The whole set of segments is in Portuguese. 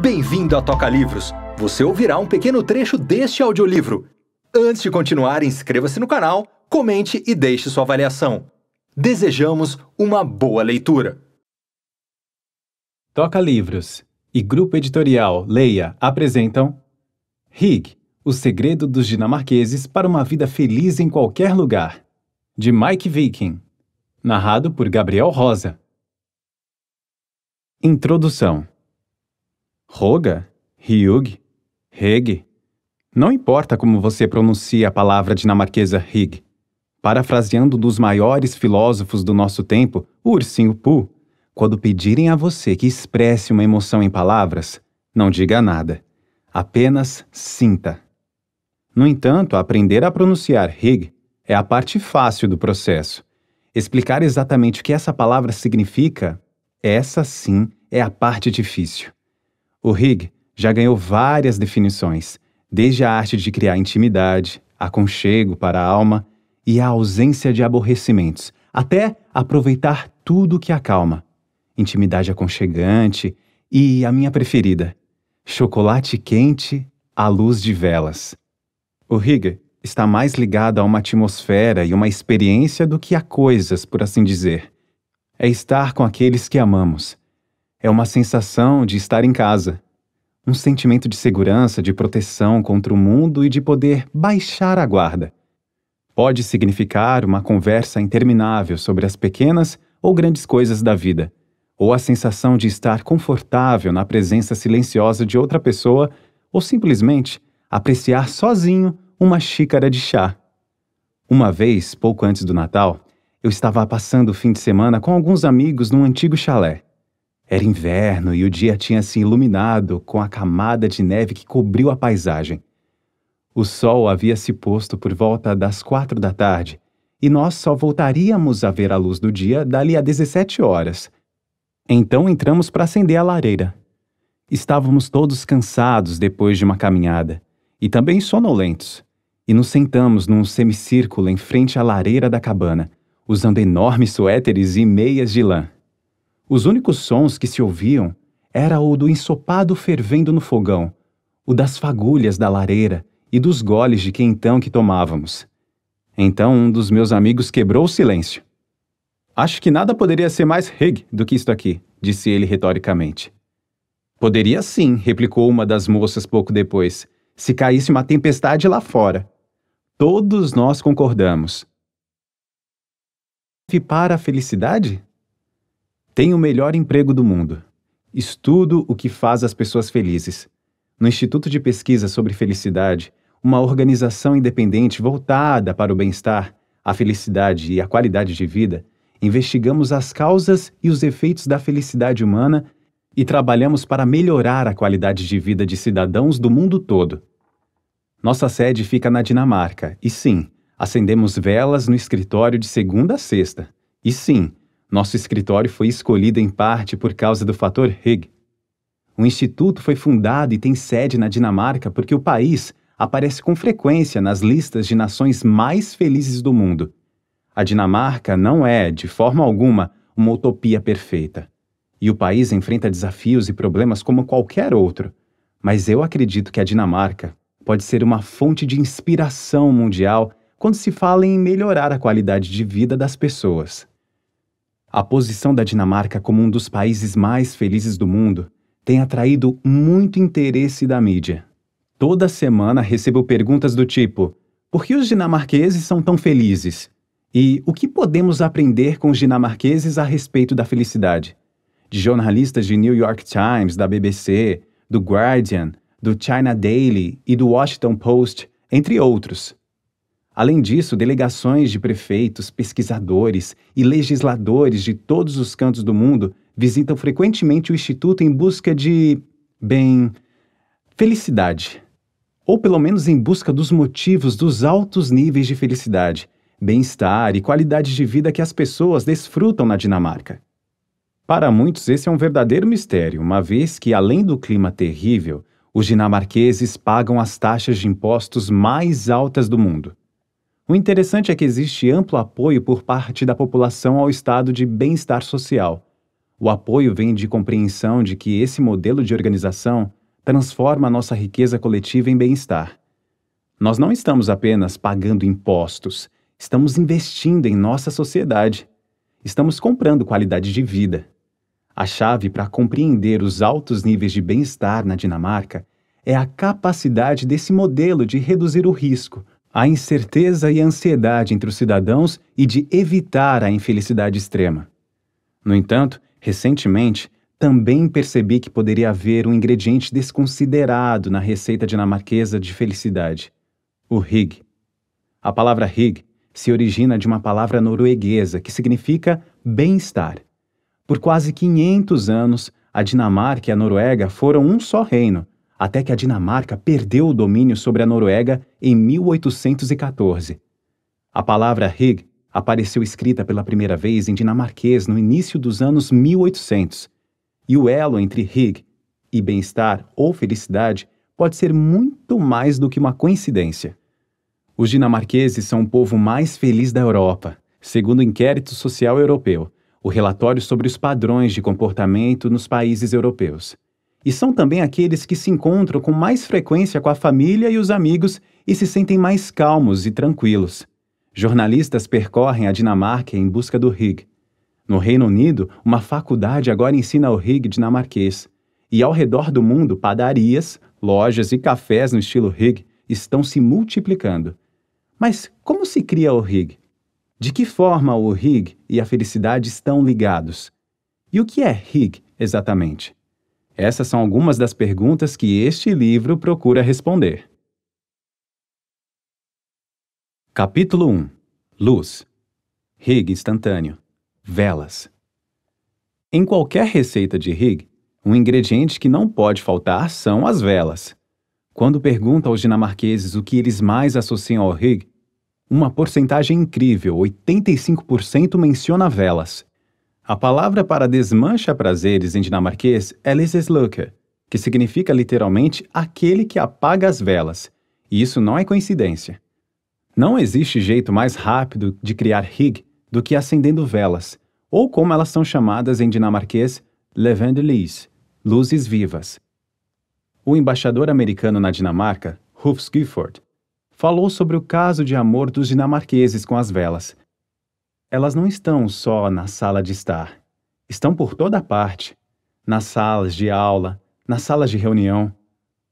Bem-vindo à Toca Livros! Você ouvirá um pequeno trecho deste audiolivro. Antes de continuar, inscreva-se no canal, comente e deixe sua avaliação. Desejamos uma boa leitura! Toca Livros e Grupo Editorial Leia apresentam Rig, O Segredo dos Dinamarqueses para uma Vida Feliz em Qualquer Lugar, de Mike Viking, narrado por Gabriel Rosa. Introdução Roga, Ryug, Heg. Não importa como você pronuncia a palavra dinamarquesa Hig. Parafraseando dos maiores filósofos do nosso tempo, o ursinho Poo, quando pedirem a você que expresse uma emoção em palavras, não diga nada. Apenas sinta. No entanto, aprender a pronunciar Hig é a parte fácil do processo. Explicar exatamente o que essa palavra significa, essa sim é a parte difícil. O rig já ganhou várias definições, desde a arte de criar intimidade, aconchego para a alma e a ausência de aborrecimentos, até aproveitar tudo que acalma. Intimidade aconchegante e a minha preferida, chocolate quente à luz de velas. O rig está mais ligado a uma atmosfera e uma experiência do que a coisas, por assim dizer. É estar com aqueles que amamos, é uma sensação de estar em casa. Um sentimento de segurança, de proteção contra o mundo e de poder baixar a guarda. Pode significar uma conversa interminável sobre as pequenas ou grandes coisas da vida, ou a sensação de estar confortável na presença silenciosa de outra pessoa, ou simplesmente apreciar sozinho uma xícara de chá. Uma vez, pouco antes do Natal, eu estava passando o fim de semana com alguns amigos num antigo chalé. Era inverno e o dia tinha se iluminado com a camada de neve que cobriu a paisagem. O sol havia se posto por volta das quatro da tarde e nós só voltaríamos a ver a luz do dia dali a 17 horas. Então entramos para acender a lareira. Estávamos todos cansados depois de uma caminhada e também sonolentos, e nos sentamos num semicírculo em frente à lareira da cabana, usando enormes suéteres e meias de lã. Os únicos sons que se ouviam era o do ensopado fervendo no fogão, o das fagulhas da lareira e dos goles de quentão que tomávamos. Então um dos meus amigos quebrou o silêncio. Acho que nada poderia ser mais rig do que isto aqui, disse ele retoricamente. Poderia sim, replicou uma das moças pouco depois, se caísse uma tempestade lá fora. Todos nós concordamos. E para a felicidade? Tenho o melhor emprego do mundo. Estudo o que faz as pessoas felizes. No Instituto de Pesquisa sobre Felicidade, uma organização independente voltada para o bem-estar, a felicidade e a qualidade de vida, investigamos as causas e os efeitos da felicidade humana e trabalhamos para melhorar a qualidade de vida de cidadãos do mundo todo. Nossa sede fica na Dinamarca, e sim, acendemos velas no escritório de segunda a sexta. E sim, nosso escritório foi escolhido em parte por causa do fator Higg. O instituto foi fundado e tem sede na Dinamarca porque o país aparece com frequência nas listas de nações mais felizes do mundo. A Dinamarca não é, de forma alguma, uma utopia perfeita. E o país enfrenta desafios e problemas como qualquer outro. Mas eu acredito que a Dinamarca pode ser uma fonte de inspiração mundial quando se fala em melhorar a qualidade de vida das pessoas. A posição da Dinamarca como um dos países mais felizes do mundo tem atraído muito interesse da mídia. Toda semana recebo perguntas do tipo: por que os dinamarqueses são tão felizes? E o que podemos aprender com os dinamarqueses a respeito da felicidade? De jornalistas de New York Times, da BBC, do Guardian, do China Daily e do Washington Post, entre outros. Além disso, delegações de prefeitos, pesquisadores e legisladores de todos os cantos do mundo visitam frequentemente o Instituto em busca de, bem, felicidade. Ou pelo menos em busca dos motivos dos altos níveis de felicidade, bem-estar e qualidade de vida que as pessoas desfrutam na Dinamarca. Para muitos, esse é um verdadeiro mistério, uma vez que, além do clima terrível, os dinamarqueses pagam as taxas de impostos mais altas do mundo. O interessante é que existe amplo apoio por parte da população ao estado de bem-estar social. O apoio vem de compreensão de que esse modelo de organização transforma a nossa riqueza coletiva em bem-estar. Nós não estamos apenas pagando impostos, estamos investindo em nossa sociedade. Estamos comprando qualidade de vida. A chave para compreender os altos níveis de bem-estar na Dinamarca é a capacidade desse modelo de reduzir o risco, a incerteza e a ansiedade entre os cidadãos e de evitar a infelicidade extrema. No entanto, recentemente, também percebi que poderia haver um ingrediente desconsiderado na receita dinamarquesa de felicidade: o Hig. A palavra Hig se origina de uma palavra norueguesa que significa bem-estar. Por quase 500 anos, a Dinamarca e a Noruega foram um só reino, até que a Dinamarca perdeu o domínio sobre a Noruega em 1814. A palavra Hig apareceu escrita pela primeira vez em dinamarquês no início dos anos 1800, e o elo entre Hig e bem-estar ou felicidade pode ser muito mais do que uma coincidência. Os dinamarqueses são o povo mais feliz da Europa, segundo o Inquérito Social Europeu, o relatório sobre os padrões de comportamento nos países europeus. E são também aqueles que se encontram com mais frequência com a família e os amigos e se sentem mais calmos e tranquilos. Jornalistas percorrem a Dinamarca em busca do Rig. No Reino Unido, uma faculdade agora ensina o Rig dinamarquês. E ao redor do mundo, padarias, lojas e cafés no estilo Rig estão se multiplicando. Mas como se cria o Rig? De que forma o Rig e a felicidade estão ligados? E o que é Rig exatamente? Essas são algumas das perguntas que este livro procura responder. Capítulo 1 Luz Rig instantâneo Velas Em qualquer receita de rig, um ingrediente que não pode faltar são as velas. Quando pergunta aos dinamarqueses o que eles mais associam ao rig, uma porcentagem incrível, 85%, menciona velas. A palavra para desmancha prazeres em dinamarquês é Liseslucker, que significa literalmente aquele que apaga as velas, e isso não é coincidência. Não existe jeito mais rápido de criar Hig do que acendendo velas, ou como elas são chamadas em dinamarquês, levando luzes vivas. O embaixador americano na Dinamarca, Huf Gifford, falou sobre o caso de amor dos dinamarqueses com as velas, elas não estão só na sala de estar. Estão por toda parte, nas salas de aula, nas salas de reunião.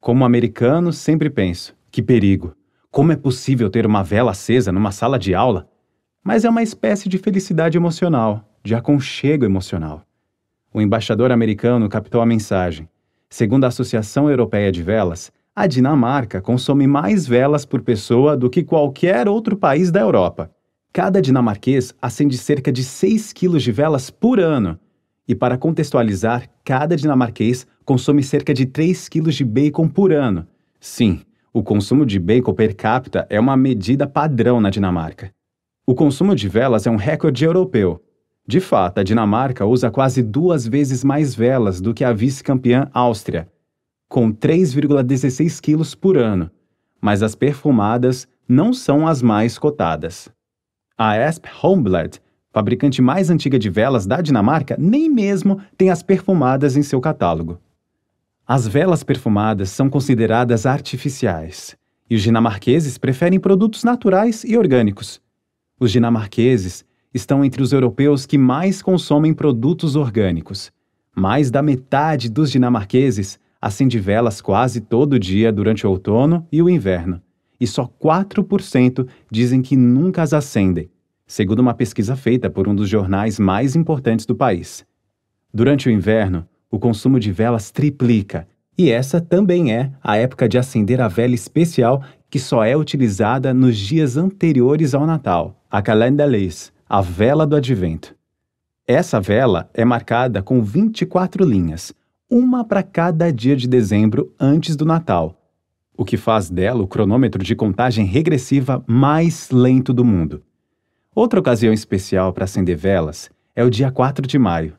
Como americano, sempre penso: que perigo! Como é possível ter uma vela acesa numa sala de aula? Mas é uma espécie de felicidade emocional, de aconchego emocional. O embaixador americano captou a mensagem. Segundo a Associação Europeia de Velas, a Dinamarca consome mais velas por pessoa do que qualquer outro país da Europa. Cada dinamarquês acende cerca de 6 quilos de velas por ano. E para contextualizar, cada dinamarquês consome cerca de 3 quilos de bacon por ano. Sim, o consumo de bacon per capita é uma medida padrão na Dinamarca. O consumo de velas é um recorde europeu. De fato, a Dinamarca usa quase duas vezes mais velas do que a vice-campeã Áustria, com 3,16 quilos por ano, mas as perfumadas não são as mais cotadas. A Asp Homeblad, fabricante mais antiga de velas da Dinamarca, nem mesmo tem as perfumadas em seu catálogo. As velas perfumadas são consideradas artificiais, e os dinamarqueses preferem produtos naturais e orgânicos. Os dinamarqueses estão entre os europeus que mais consomem produtos orgânicos. Mais da metade dos dinamarqueses acende velas quase todo dia durante o outono e o inverno e só 4% dizem que nunca as acendem, segundo uma pesquisa feita por um dos jornais mais importantes do país. Durante o inverno, o consumo de velas triplica, e essa também é a época de acender a vela especial que só é utilizada nos dias anteriores ao Natal, a Calenda a vela do advento. Essa vela é marcada com 24 linhas, uma para cada dia de dezembro antes do Natal, o que faz dela o cronômetro de contagem regressiva mais lento do mundo. Outra ocasião especial para acender velas é o dia 4 de maio,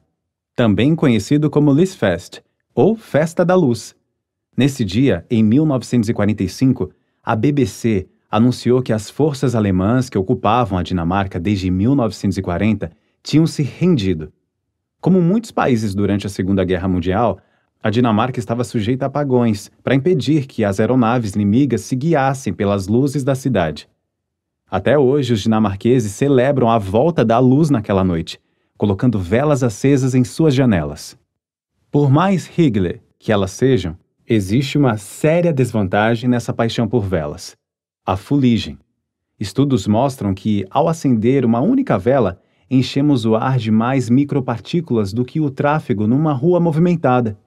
também conhecido como Lisfest, ou Festa da Luz. Nesse dia, em 1945, a BBC anunciou que as forças alemãs que ocupavam a Dinamarca desde 1940 tinham se rendido. Como muitos países durante a Segunda Guerra Mundial, a Dinamarca estava sujeita a apagões para impedir que as aeronaves inimigas se guiassem pelas luzes da cidade. Até hoje, os dinamarqueses celebram a volta da luz naquela noite, colocando velas acesas em suas janelas. Por mais Higler que elas sejam, existe uma séria desvantagem nessa paixão por velas: a fuligem. Estudos mostram que, ao acender uma única vela, enchemos o ar de mais micropartículas do que o tráfego numa rua movimentada.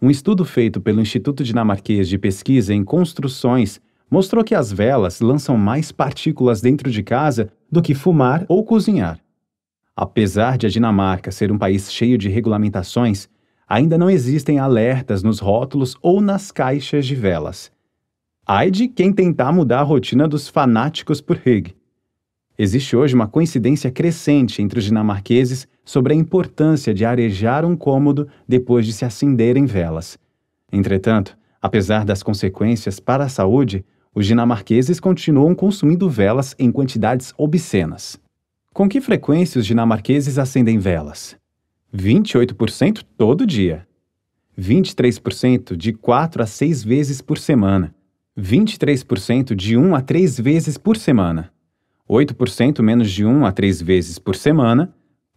Um estudo feito pelo Instituto Dinamarquês de Pesquisa em Construções mostrou que as velas lançam mais partículas dentro de casa do que fumar ou cozinhar. Apesar de a Dinamarca ser um país cheio de regulamentações, ainda não existem alertas nos rótulos ou nas caixas de velas. Ai de quem tentar mudar a rotina dos fanáticos por Hig. Existe hoje uma coincidência crescente entre os dinamarqueses sobre a importância de arejar um cômodo depois de se acenderem velas. Entretanto, apesar das consequências para a saúde, os dinamarqueses continuam consumindo velas em quantidades obscenas. Com que frequência os dinamarqueses acendem velas? 28% todo dia. 23% de 4 a 6 vezes por semana. 23% de 1 a 3 vezes por semana. 8% menos de 1 a 3 vezes por semana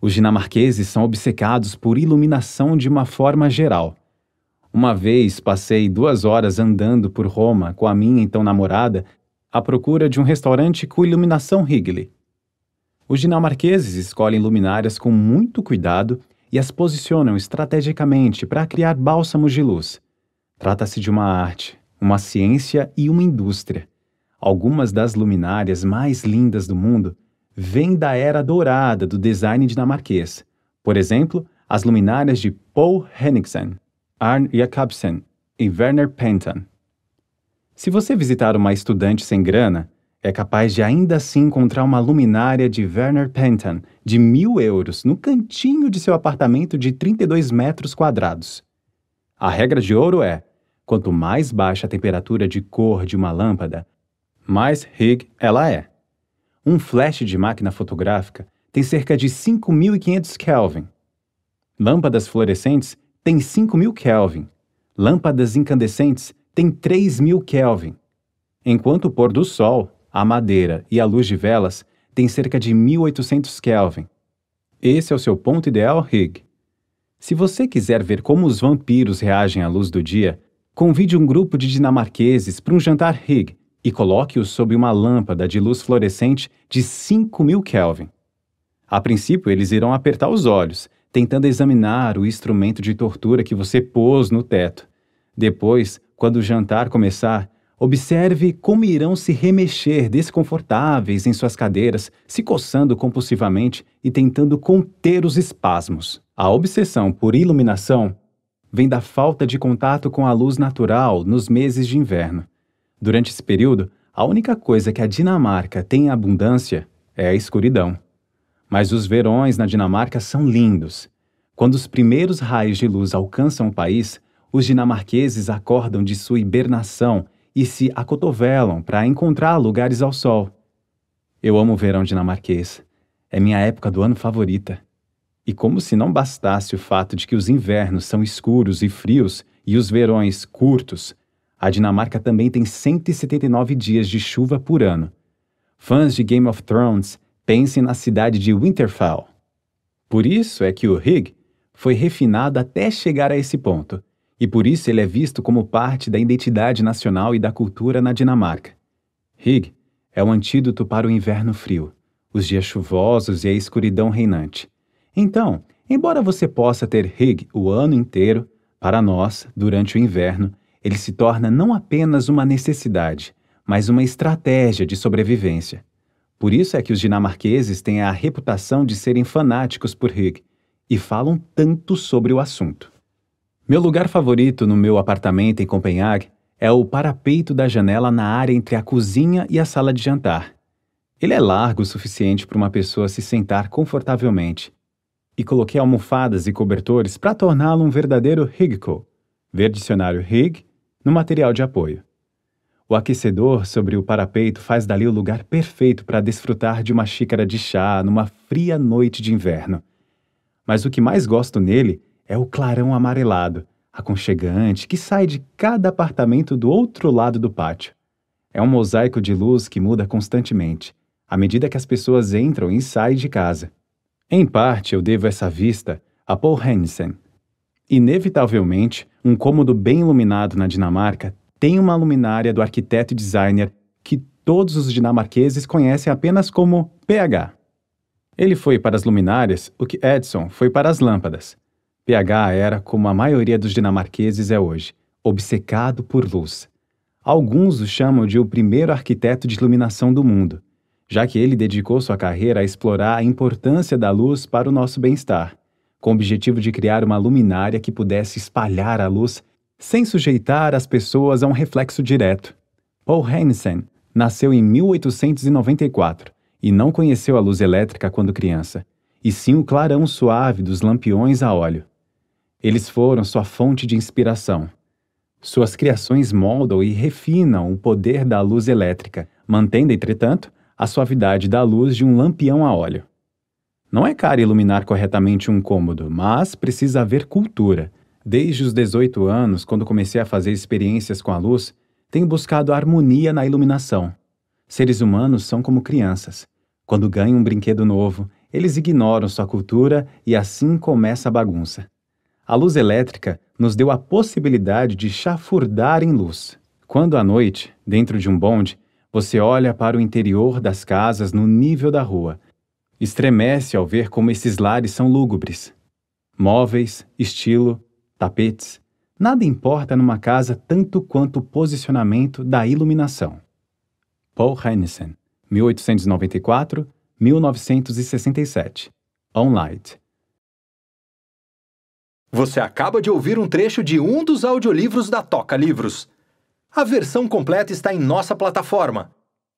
Os dinamarqueses são obcecados por iluminação de uma forma geral. Uma vez passei duas horas andando por Roma com a minha então namorada à procura de um restaurante com iluminação Higley. Os dinamarqueses escolhem luminárias com muito cuidado e as posicionam estrategicamente para criar bálsamos de luz. Trata-se de uma arte, uma ciência e uma indústria. Algumas das luminárias mais lindas do mundo vem da era dourada do design dinamarquês. Por exemplo, as luminárias de Paul Henningsen, Arne Jacobsen e Werner Penton. Se você visitar uma estudante sem grana, é capaz de ainda assim encontrar uma luminária de Werner Penton de mil euros no cantinho de seu apartamento de 32 metros quadrados. A regra de ouro é: quanto mais baixa a temperatura de cor de uma lâmpada, mais Higg ela é um flash de máquina fotográfica tem cerca de 5.500 Kelvin. Lâmpadas fluorescentes têm 5.000 Kelvin. Lâmpadas incandescentes têm 3.000 Kelvin. Enquanto o pôr do sol, a madeira e a luz de velas têm cerca de 1.800 Kelvin. Esse é o seu ponto ideal, Higg. Se você quiser ver como os vampiros reagem à luz do dia, convide um grupo de dinamarqueses para um jantar Higg e coloque-o sob uma lâmpada de luz fluorescente de 5000 Kelvin. A princípio, eles irão apertar os olhos, tentando examinar o instrumento de tortura que você pôs no teto. Depois, quando o jantar começar, observe como irão se remexer desconfortáveis em suas cadeiras, se coçando compulsivamente e tentando conter os espasmos. A obsessão por iluminação vem da falta de contato com a luz natural nos meses de inverno. Durante esse período, a única coisa que a Dinamarca tem em abundância é a escuridão. Mas os verões na Dinamarca são lindos. Quando os primeiros raios de luz alcançam o país, os dinamarqueses acordam de sua hibernação e se acotovelam para encontrar lugares ao sol. Eu amo o verão dinamarquês. É minha época do ano favorita. E como se não bastasse o fato de que os invernos são escuros e frios e os verões curtos, a Dinamarca também tem 179 dias de chuva por ano. Fãs de Game of Thrones pensem na cidade de Winterfell. Por isso é que o Rig foi refinado até chegar a esse ponto, e por isso ele é visto como parte da identidade nacional e da cultura na Dinamarca. Rig é o um antídoto para o inverno frio, os dias chuvosos e a escuridão reinante. Então, embora você possa ter Rig o ano inteiro, para nós, durante o inverno, ele se torna não apenas uma necessidade, mas uma estratégia de sobrevivência. Por isso é que os dinamarqueses têm a reputação de serem fanáticos por Hygge e falam tanto sobre o assunto. Meu lugar favorito no meu apartamento em Copenhague é o parapeito da janela na área entre a cozinha e a sala de jantar. Ele é largo o suficiente para uma pessoa se sentar confortavelmente. E coloquei almofadas e cobertores para torná-lo um verdadeiro Higco. Ver dicionário Hig no material de apoio. O aquecedor sobre o parapeito faz dali o lugar perfeito para desfrutar de uma xícara de chá numa fria noite de inverno. Mas o que mais gosto nele é o clarão amarelado, aconchegante, que sai de cada apartamento do outro lado do pátio. É um mosaico de luz que muda constantemente, à medida que as pessoas entram e saem de casa. Em parte, eu devo essa vista a Paul Hansen, Inevitavelmente, um cômodo bem iluminado na Dinamarca tem uma luminária do arquiteto e designer que todos os dinamarqueses conhecem apenas como PH. Ele foi para as luminárias o que Edison foi para as lâmpadas. PH era, como a maioria dos dinamarqueses é hoje, obcecado por luz. Alguns o chamam de o primeiro arquiteto de iluminação do mundo, já que ele dedicou sua carreira a explorar a importância da luz para o nosso bem-estar com o objetivo de criar uma luminária que pudesse espalhar a luz sem sujeitar as pessoas a um reflexo direto. Paul Hansen nasceu em 1894 e não conheceu a luz elétrica quando criança, e sim o clarão suave dos lampiões a óleo. Eles foram sua fonte de inspiração. Suas criações moldam e refinam o poder da luz elétrica, mantendo, entretanto, a suavidade da luz de um lampião a óleo. Não é caro iluminar corretamente um cômodo, mas precisa haver cultura. Desde os 18 anos, quando comecei a fazer experiências com a luz, tenho buscado harmonia na iluminação. Seres humanos são como crianças. Quando ganham um brinquedo novo, eles ignoram sua cultura e assim começa a bagunça. A luz elétrica nos deu a possibilidade de chafurdar em luz. Quando à noite, dentro de um bonde, você olha para o interior das casas no nível da rua estremece ao ver como esses lares são lúgubres. Móveis, estilo, tapetes, nada importa numa casa tanto quanto o posicionamento da iluminação. Paul Hennesen, 1894-1967. On Light. Você acaba de ouvir um trecho de um dos audiolivros da Toca Livros. A versão completa está em nossa plataforma